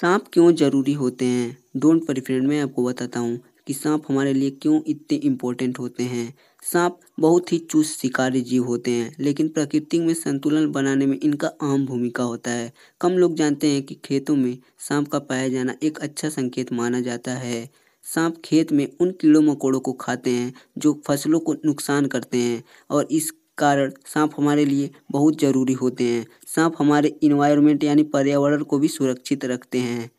सांप क्यों ज़रूरी होते हैं डोंट फ्रेंड मैं आपको बताता हूँ कि सांप हमारे लिए क्यों इतने इम्पोर्टेंट होते हैं सांप बहुत ही चुस्त शिकारी जीव होते हैं लेकिन प्रकृति में संतुलन बनाने में इनका अहम भूमिका होता है कम लोग जानते हैं कि खेतों में सांप का पाया जाना एक अच्छा संकेत माना जाता है सांप खेत में उन कीड़ों मकोड़ों को खाते हैं जो फसलों को नुकसान करते हैं और इस कारण सांप हमारे लिए बहुत ज़रूरी होते हैं सांप हमारे इन्वायरमेंट यानी पर्यावरण को भी सुरक्षित रखते हैं